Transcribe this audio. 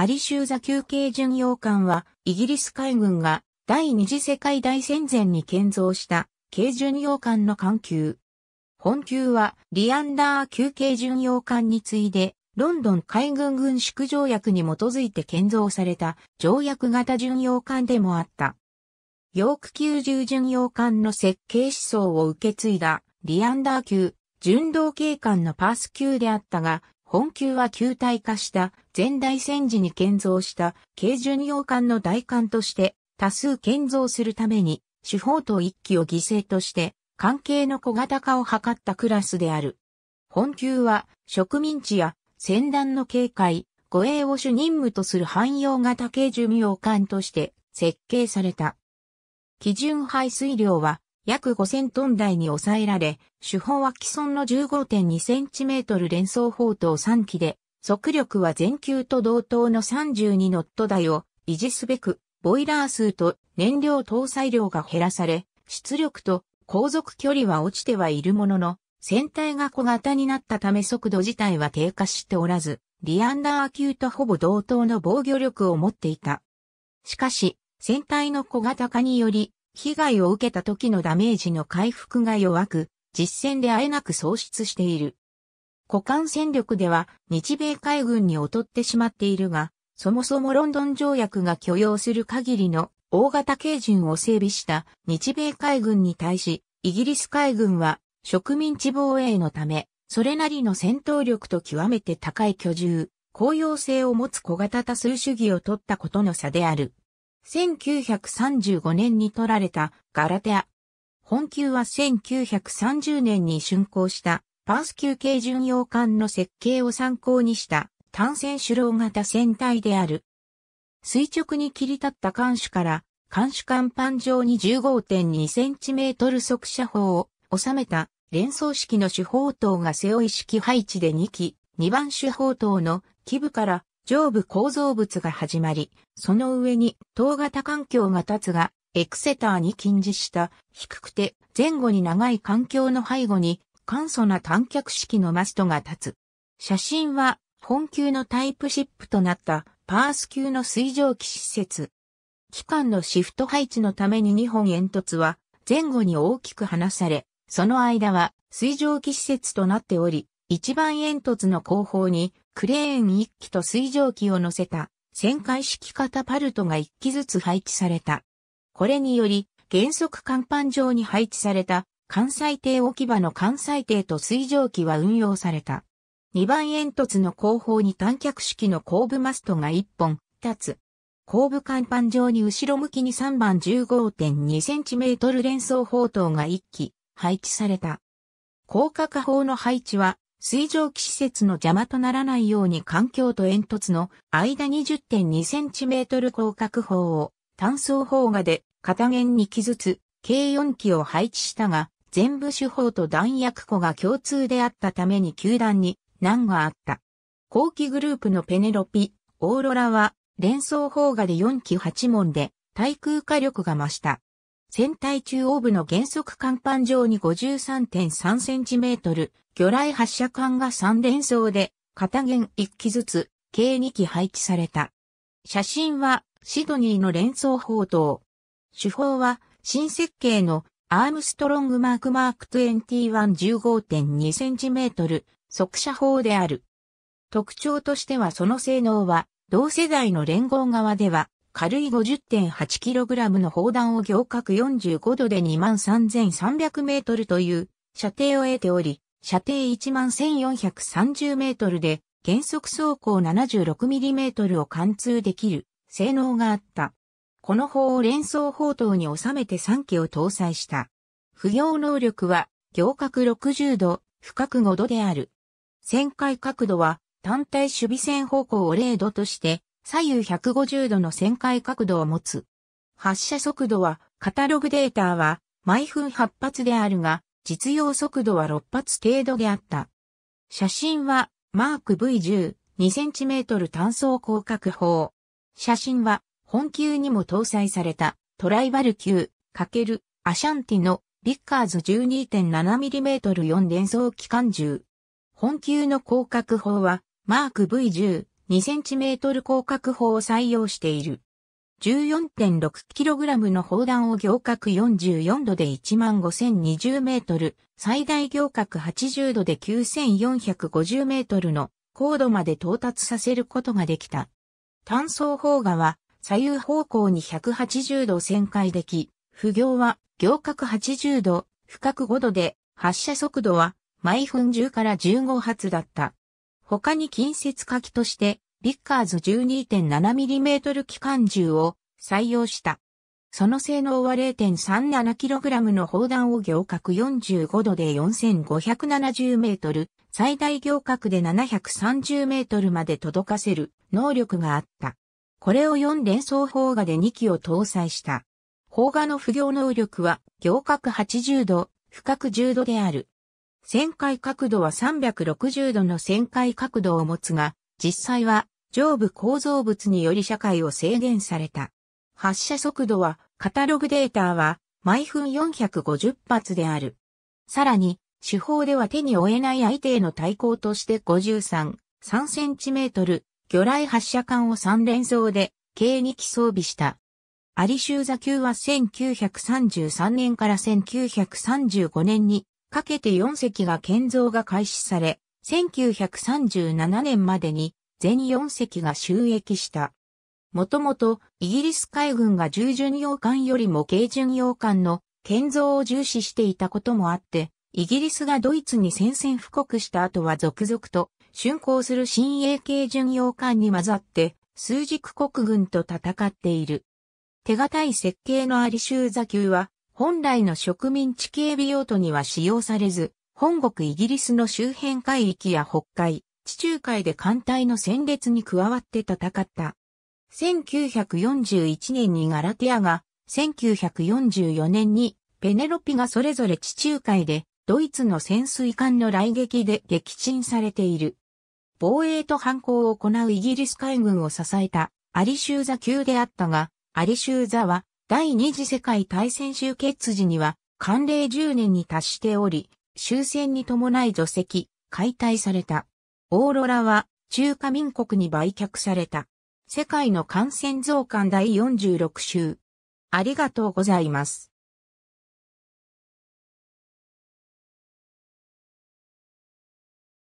アリシューザ休憩巡洋艦は、イギリス海軍が第二次世界大戦前に建造した軽巡洋艦の艦級。本級はリアンダー休憩巡洋艦に次いで、ロンドン海軍軍縮条約に基づいて建造された条約型巡洋艦でもあった。ヨーク級従巡洋艦の設計思想を受け継いだリアンダー級、巡道警官のパース級であったが、本級は球体化した前代戦時に建造した軽巡洋艦の代艦として多数建造するために主砲と一機を犠牲として関係の小型化を図ったクラスである。本級は植民地や戦団の警戒、護衛を主任務とする汎用型軽巡洋艦として設計された。基準排水量は約5000トン台に抑えられ、主砲は既存の1 5 2トル連装砲塔3機で、速力は全球と同等の32ノット台を維持すべく、ボイラー数と燃料搭載量が減らされ、出力と航続距離は落ちてはいるものの、船体が小型になったため速度自体は低下しておらず、リアンダー級とほぼ同等の防御力を持っていた。しかし、船体の小型化により、被害を受けた時のダメージの回復が弱く、実戦であえなく喪失している。股間戦力では日米海軍に劣ってしまっているが、そもそもロンドン条約が許容する限りの大型軽巡を整備した日米海軍に対し、イギリス海軍は植民地防衛のため、それなりの戦闘力と極めて高い居住、公用性を持つ小型多数主義を取ったことの差である。1935年に取られたガラテア。本級は1930年に竣工したパース級軽巡洋艦の設計を参考にした単線主浪型船体である。垂直に切り立った艦首から艦首甲板上に 15.2cm 速射砲を収めた連装式の主砲塔が背負い式配置で2機、2番主砲塔の基部から上部構造物が始まり、その上に塔型環境が立つが、エクセターに近似した低くて前後に長い環境の背後に簡素な短脚式のマストが立つ。写真は本級のタイプシップとなったパース級の水蒸気施設。機関のシフト配置のために2本煙突は前後に大きく離され、その間は水蒸気施設となっており、一番煙突の後方にクレーン1機と水蒸気を乗せた旋回式型パルトが1機ずつ配置された。これにより原則甲板上に配置された関西艇置き場の関西艇と水蒸気は運用された。2番煙突の後方に短脚式の後部マストが1本立つ。後部甲板上に後ろ向きに3番 15.2cm 連装砲塔が1機配置された。高架化砲の配置は水蒸気施設の邪魔とならないように環境と煙突の間 20.2cm 広角砲を単装砲画で片弦に機ずつ計4機を配置したが、全部手法と弾薬庫が共通であったために球団に難があった。後期グループのペネロピ、オーロラは連装砲画で4機8門で対空火力が増した。船体中央部の原則甲板上に 53.3cm、魚雷発射管が3連装で、片弦1機ずつ、計2機配置された。写真は、シドニーの連装砲塔。手法は、新設計のアームストロングマークマーク21 15.2cm 速射砲である。特徴としてはその性能は、同世代の連合側では軽い 50.8kg の砲弾を行角45度で 23,300m という射程を得ており、射程 11,430m で原則走行 76mm を貫通できる性能があった。この砲を連装砲塔に収めて3機を搭載した。不要能力は行角60度、深く5度である。旋回角度は単体守備線方向を0度として左右150度の旋回角度を持つ。発射速度は、カタログデータは、毎分8発であるが、実用速度は6発程度であった。写真は、マーク V10、2cm 単装広角砲。写真は、本級にも搭載された、トライバル級、×アシャンティの、ビッカーズ 12.7mm4 連装機関銃。本級の広角砲は、マーク V10、2cm 広角砲を採用している。14.6kg の砲弾を行角44度で15020メートル、最大行角80度で9450メートルの高度まで到達させることができた。単装砲画は左右方向に180度旋回でき、不行は行角80度、深く5度で発射速度は毎分10から15発だった。他に近接火器として、ビッカーズ 12.7mm 機関銃を採用した。その性能は 0.37kg の砲弾を行角45度で4570メートル、最大行角で730メートルまで届かせる能力があった。これを4連装砲画で2機を搭載した。砲画の不行能力は行角80度、深く10度である。旋回角度は360度の旋回角度を持つが、実際は上部構造物により社会を制限された。発射速度は、カタログデータは、毎分450発である。さらに、手法では手に負えない相手への対抗として53、3センチメートル、魚雷発射管を3連装で、軽2機装備した。アリシューザ級は1933年から1935年にかけて4隻が建造が開始され、1937年までに全4隻が収益した。もともとイギリス海軍が従巡洋艦よりも軽巡洋艦の建造を重視していたこともあって、イギリスがドイツに宣戦布告した後は続々と竣工する新鋭軽巡洋艦に混ざって数軸国軍と戦っている。手堅い設計のアリシューザ級は本来の植民地警備用途には使用されず、本国イギリスの周辺海域や北海、地中海で艦隊の戦列に加わって戦った。1941年にガラティアが、1944年にペネロピがそれぞれ地中海でドイツの潜水艦の来撃で撃沈されている。防衛と反抗を行うイギリス海軍を支えたアリシューザ級であったが、アリシューザは第二次世界大戦終結時には、慣例10年に達しており、終戦に伴い除籍、解体された。オーロラは、中華民国に売却された。世界の感染増加第46週。ありがとうございます。